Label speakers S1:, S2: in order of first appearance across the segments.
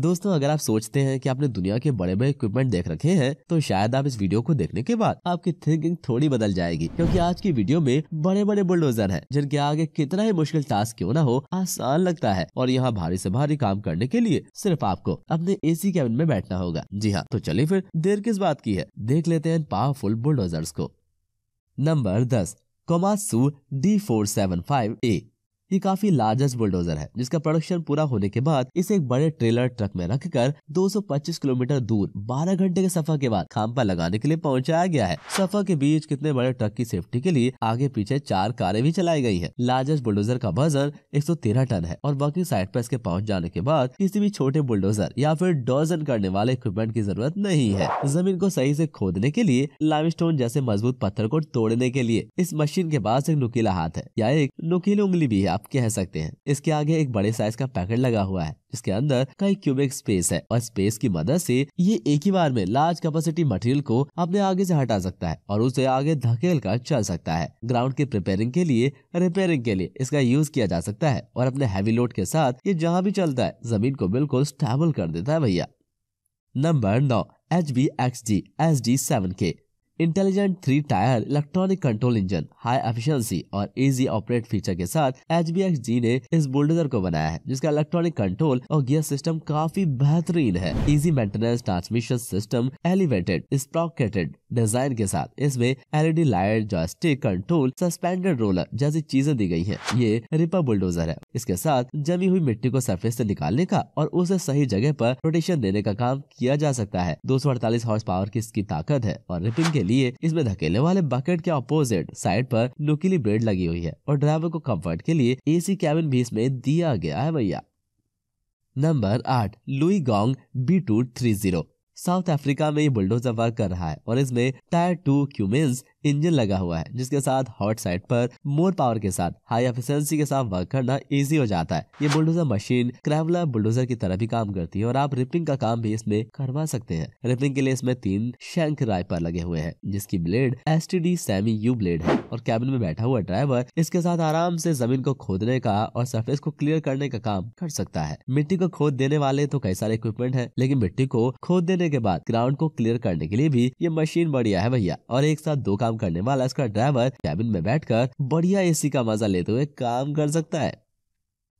S1: दोस्तों अगर आप सोचते हैं कि आपने दुनिया के बड़े बड़े इक्विपमेंट देख रखे हैं तो शायद आप इस वीडियो को देखने के बाद आपकी थिंकिंग थोड़ी बदल जाएगी क्योंकि आज की वीडियो में बड़े बड़े बुलडोजर हैं जिनके आगे कितना ही मुश्किल टास्क क्यों ना हो आसान लगता है और यहाँ भारी से भारी काम करने के लिए सिर्फ आपको अपने ए कैबिन में बैठना होगा जी हाँ तो चलिए फिर देर किस बात की है देख लेते हैं पावरफुल बुलडोजर्स को नंबर दस Komatsu D four seven five A ये काफी लार्जेस्ट बुलडोजर है जिसका प्रोडक्शन पूरा होने के बाद इसे एक बड़े ट्रेलर ट्रक में रखकर 225 किलोमीटर दूर 12 घंटे के सफर के बाद खाम्पा लगाने के लिए पहुंचाया गया है सफर के बीच कितने बड़े ट्रक की सेफ्टी के लिए आगे पीछे चार कारें भी चलाई गई है लार्जेस्ट बुलडोजर का वजन एक टन है और वर्किंग साइट पर इसके पहुँच जाने के बाद किसी भी छोटे बुलडोजर या फिर डोजन करने वाले इक्विपमेंट की जरूरत नहीं है जमीन को सही ऐसी खोदने के लिए लाइमस्टोन जैसे मजबूत पत्थर को तोड़ने के लिए इस मशीन के पास एक नुकीला हाथ है या एक नुकीली उंगली भी है आप कह सकते हैं इसके आगे एक बड़े साइज का पैकेट लगा हुआ है जिसके अंदर कई क्यूबिक स्पेस है और स्पेस की मदद से ये एक ही बार में लार्ज कैपेसिटी मटेरियल को अपने आगे से हटा सकता है और उसे आगे धकेल कर चल सकता है ग्राउंड के प्रिपेयरिंग के लिए रिपेयरिंग के लिए इसका यूज किया जा सकता है और अपने हैवी लोड के साथ ये जहाँ भी चलता है जमीन को बिल्कुल स्टेबल कर देता है भैया नंबर नौ H B X D S D seven के intelligent three tier electronic control engine high efficiency और इजी ऑपरेट फीचर के साथ एच जी ने इस बुलडोजर को बनाया है जिसका इलेक्ट्रॉनिक कंट्रोल और गियर सिस्टम काफी बेहतरीन है easy maintenance transmission system elevated sprocketed design के साथ इसमें LED light joystick control suspended roller जैसी चीजें दी गई हैं ये रिपर बुलडोजर है इसके साथ जमी हुई मिट्टी को सरफेस से निकालने का और उसे सही जगह पर रोटेशन देने का काम किया जा सकता है दो हॉर्स पावर की इसकी ताकत है और रिपिंग के लिए इसमें धकेले वाले बकेट के अपोजिट साइड पर नुकीली ब्रेड लगी हुई है और ड्राइवर को कम्फर्ट के लिए सी कैबिन भी इसमें दिया गया है भैया नंबर आठ LiuGong B two three zero South Africa में ये बुलडोजर वर्क कर रहा है और इसमें टायर टू क्यूमेंस इंजन लगा हुआ है जिसके साथ हॉट साइड पर मोर पावर के साथ हाई एफिशिएंसी के साथ वर्क करना इजी हो जाता है ये बुलडोजर मशीन क्रेवला बुलडोजर की तरह भी काम करती है और आप रिपिंग का काम भी इसमें करवा सकते हैं रिपिंग के लिए इसमें तीन शैंक राइपर लगे हुए हैं जिसकी blade S semi U blade है और कैबिन में बैठा हुआ ड्राइवर इसके साथ आराम से जमीन को खोदने का और सरफेस को क्लियर करने का काम कर सकता है मिट्टी को खोद देने वाले तो कई सारे इक्विपमेंट है लेकिन मिट्टी को खोद देने के बाद ग्राउंड को क्लियर करने के लिए भी ये मशीन बढ़िया है भैया और एक साथ दो काम काम करने वाला इसका ड्राइवर कैबिन में बैठकर बढ़िया एसी का मजा लेते हुए काम कर सकता है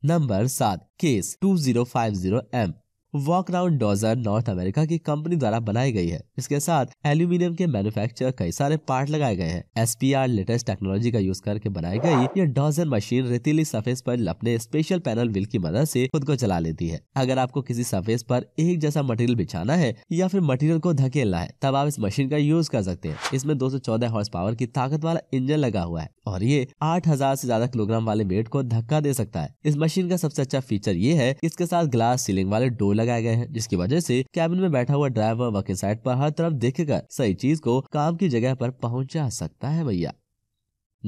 S1: नंबर सात Case two zero five zero M walk round dozer North America की कंपनी द्वारा बनाई गई है इसके साथ एल्यूमिनियम के मैन्युफैक्चर कई सारे पार्ट लगाए गए हैं एस लेटेस्ट टेक्नोलॉजी का यूज करके बनाई गई ये डॉजर मशीन रेतीली सफेद पर अपने स्पेशल पैनल व्हील की मदद से खुद को चला लेती है अगर आपको किसी सफेद पर एक जैसा मटेरियल बिछाना है या फिर मटेरियल को धकेलना है तब आप इस मशीन का यूज कर सकते हैं इसमें दो हॉर्स पावर की ताकत वाला इंजन लगा हुआ है और ये आठ से ज्यादा किलोग्राम वाले वेट को धक्का दे सकता है इस मशीन का सबसे अच्छा फीचर ये है इसके साथ ग्लास सीलिंग वाले डोल लगाए गए हैं जिसकी वजह से कैबिन में बैठा हुआ ड्राइवर वक्त साइड पर हर तरफ देखकर सही चीज को काम की जगह पर पहुंचा सकता है भैया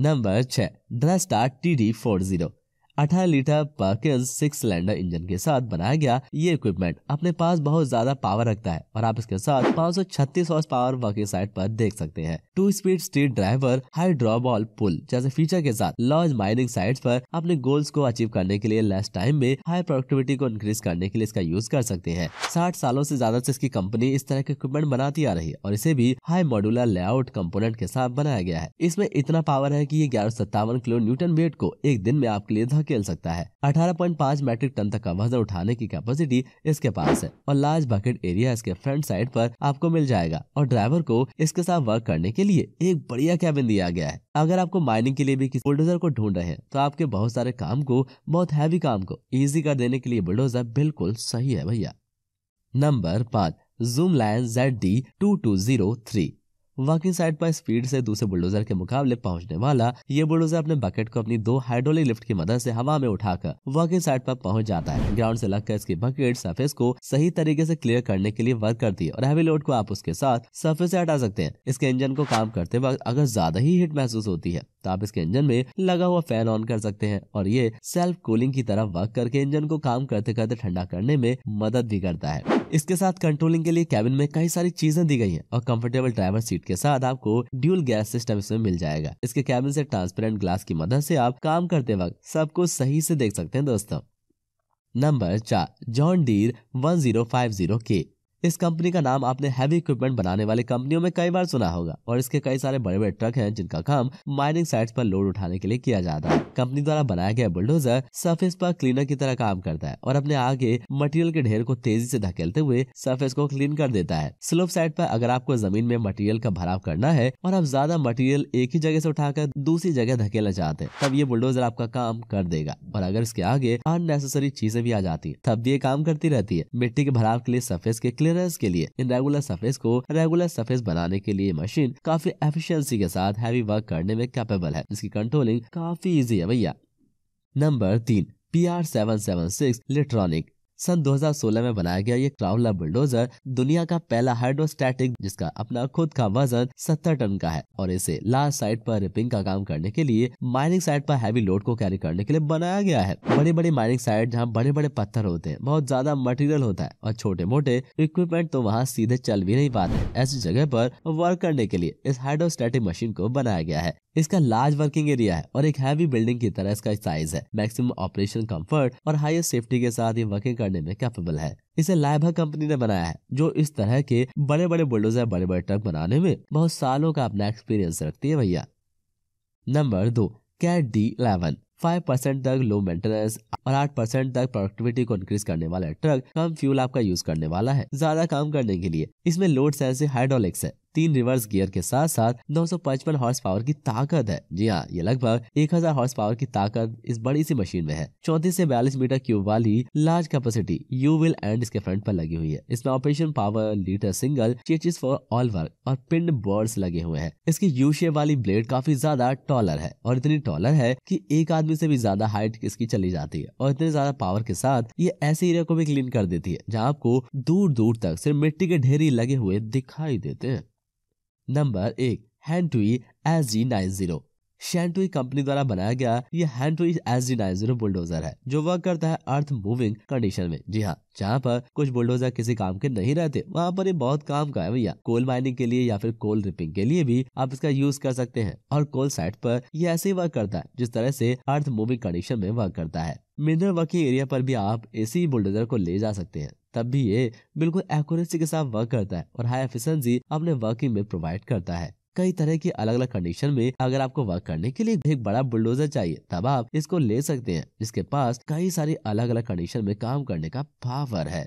S1: नंबर छह Dressta T D four zero अठारह litre Perkins six cylinder engine के साथ बनाया गया ये इक्विपमेंट अपने पास बहुत ज्यादा पावर रखता है और आप इसके साथ पाँच छत्तीस हॉर्स पावर वर्किंग साइट पर देख सकते हैं two speed street driver high drawbar pull जैसे फीचर के साथ लार्ज माइनिंग साइट पर अपने गोल्स को अचीव करने के लिए लेस टाइम में हाई प्रोडक्टिविटी को इंक्रीज करने के लिए इसका यूज कर सकते हैं साठ सालों से ज्यादा से इसकी कंपनी इस तरह के इक्विपमेंट बनाती आ रही है और इसे भी हाई मॉड्यूलर लेआउट कंपोनेंट के साथ बनाया गया है इसमें इतना पावर है की ये ग्यारह सत्तावन किलो न्यूटन वेट को एक दिन में आपके लिए धके खेल सकता है 18.5 मैट्रिक टन तक का वजन उठाने की कैपेसिटी इसके पास है और लार्ज बकेट एरिया इसके फ्रंट साइड पर आपको मिल जाएगा और ड्राइवर को इसके साथ वर्क करने के लिए एक बढ़िया कैबिन दिया गया है अगर आपको माइनिंग के लिए भी किसी बुलडोजर को ढूंढ रहे हैं तो आपके बहुत सारे काम को बहुत हैवी काम को इजी कर देने के लिए बुलडोजर बिल्कुल सही है भैया नंबर पाँच Zoomlion Z D two two zero three working side पर स्पीड से दूसरे बुलडोजर के मुकाबले पहुंचने वाला ये बुलडोजर अपने बकेट को अपनी दो हाइड्रोलिक लिफ्ट की मदद से हवा में उठाकर वर्किंग साइड पर पहुंच जाता है ग्राउंड से लगकर इसकी बकेट सरफेस को सही तरीके से क्लियर करने के लिए वर्क करती है और हैवी लोड को आप उसके साथ सरफेस से हटा सकते हैं इसके इंजन को काम करते वक्त अगर ज्यादा ही हिट महसूस होती है तो आप इसके इंजन में लगा हुआ फैन ऑन कर सकते हैं और ये सेल्फ कूलिंग की तरह वर्क करके इंजन को काम करते करते ठंडा करने में मदद भी करता है इसके साथ कंट्रोलिंग के लिए कैबिन में कई सारी चीजें दी गई हैं और कंफर्टेबल ड्राइवर सीट के साथ आपको ड्यूल गैस सिस्टम इसमें मिल जाएगा इसके कैबिन से ट्रांसपेरेंट ग्लास की मदद से आप काम करते वक्त सब कुछ सही से देख सकते हैं दोस्तों नंबर चार John Deere one zero five zero के इस कंपनी का नाम आपने हैवी इक्विपमेंट बनाने वाली कंपनियों में कई बार सुना होगा और इसके कई सारे बड़े बड़े ट्रक हैं जिनका काम माइनिंग साइट्स पर लोड उठाने के लिए किया जाता है कंपनी द्वारा बनाया गया बुलडोजर सरफेस पर क्लीनर की तरह काम करता है और अपने आगे मटेरियल के ढेर को तेजी से धकेलते हुए सरफेस को क्लीन कर देता है स्लोप साइड पर अगर आपको जमीन में मटेरियल का भराव करना है और आप ज्यादा मटेरियल एक ही जगह ऐसी उठाकर दूसरी जगह धकेलना चाहते हैं तब ये बुलडोजर आपका काम कर देगा और अगर इसके आगे अननेसेसरी चीजें भी आ जाती है तब भी ये काम करती रहती है मिट्टी के भराव के लिए सरफेस के क्लियरेंस के लिए इन रेगुलर सरफेस को रेगुलर सरफेस बनाने के लिए मशीन काफी एफिशिएंसी के साथ हैवी वर्क करने में कैपेबल है इसकी कंट्रोलिंग काफी इजी है भैया नंबर तीन P R seven seven six electronic सन 2016 में बनाया गया ये क्राउला बुलडोजर दुनिया का पहला हाइड्रोस्टैटिक जिसका अपना खुद का वजन 70 टन का है और इसे लार्ज साइट पर रिपिंग का काम करने के लिए माइनिंग साइट पर हैवी लोड को कैरी करने के लिए बनाया गया है बड़ी बड़ी माइनिंग साइट जहाँ बड़े बड़े पत्थर होते हैं बहुत ज्यादा मटेरियल होता है और छोटे मोटे इक्विपमेंट तो वहाँ सीधे चल भी नहीं पाते ऐसी जगह पर वर्क करने के लिए इस हाइड्रोस्टैटिक मशीन को बनाया गया है इसका लार्ज वर्किंग एरिया है और एक हैवी बिल्डिंग की तरह इसका साइज है मैक्सिमम ऑपरेशन कंफर्ट और हाईएस्ट सेफ्टी के साथ ये वर्किंग करने में कैपेबल है इसे लाइभा कंपनी ने बनाया है जो इस तरह के बड़े बड़े बुलडोजर बड़े बड़े ट्रक बनाने में बहुत सालों का अपना एक्सपीरियंस रखती है भैया नंबर दो Cat D eleven five percent तक लो मेंटेनेंस और आठ परसेंट तक प्रोडक्टिविटी को इंक्रीज करने वाला ट्रक कम फ्यूल आपका यूज करने वाला है ज्यादा काम करने के लिए इसमें लोड से हाइड्रोलिक्स है तीन रिवर्स गियर के साथ साथ 955 हॉर्स पावर की ताकत है जी हाँ ये लगभग 1000 हॉर्स पावर की ताकत इस बड़ी सी मशीन में है चौतीस से बयालीस मीटर क्यूब वाली large capacity you will and इसके फ्रंट पर लगी हुई है इसमें operation power litre single chassis for all work और पिंड बोर्ड लगे हुए हैं इसकी यू शेप वाली ब्लेड काफी ज्यादा टॉलर है और इतनी टॉलर है की एक आदमी आदमी से भी ज्यादा हाइट इसकी चली जाती है और इतने ज्यादा पावर के साथ ये ऐसे एरिया को भी क्लीन कर देती है जहाँ आपको दूर दूर तक सिर्फ मिट्टी के ढेरी लगे हुए दिखाई देते हैं नंबर एक two S G nine zero Shantui company द्वारा बनाया गया ये हैंडुई S D nine zero bulldozer है जो वर्क करता है अर्थ मूविंग कंडीशन में जी हाँ जहाँ पर कुछ बुलडोजर किसी काम के नहीं रहते वहाँ पर ये बहुत काम का है भैया कोल माइनिंग के लिए या फिर कोल रिपिंग के लिए भी आप इसका यूज कर सकते हैं और कोल साइट पर यह ऐसे ही वर्क करता है जिस तरह से अर्थ मूविंग कंडीशन में वर्क करता है मिनरल वर्किंग एरिया पर भी आप इसी बुलडोजर को ले जा सकते हैं तब भी ये बिल्कुल एक्यूरेसी के साथ वर्क करता है और हाई एफिशिएंसी अपने वर्किंग में प्रोवाइड करता है कई तरह की अलग अलग कंडीशन में अगर आपको वर्क करने के लिए एक बड़ा बुलडोजर चाहिए तब आप इसको ले सकते हैं जिसके पास कई सारी अलग अलग कंडीशन में काम करने का पावर है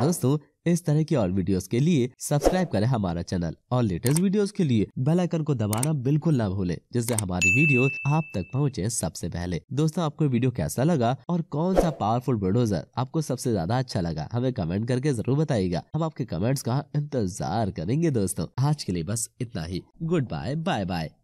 S1: दोस्तों इस तरह की और वीडियोस के लिए सब्सक्राइब करें हमारा चैनल और लेटेस्ट वीडियोस के लिए बेल आइकन को दबाना बिल्कुल ना भूलें जिससे हमारी वीडियो आप तक पहुंचे सबसे पहले दोस्तों आपको वीडियो कैसा लगा और कौन सा पावरफुल बुलडोजर आपको सबसे ज्यादा अच्छा लगा हमें कमेंट करके जरूर बताइएगा हम आपके कमेंट्स का इंतजार करेंगे दोस्तों आज के लिए बस इतना ही गुड बाय बाय बाय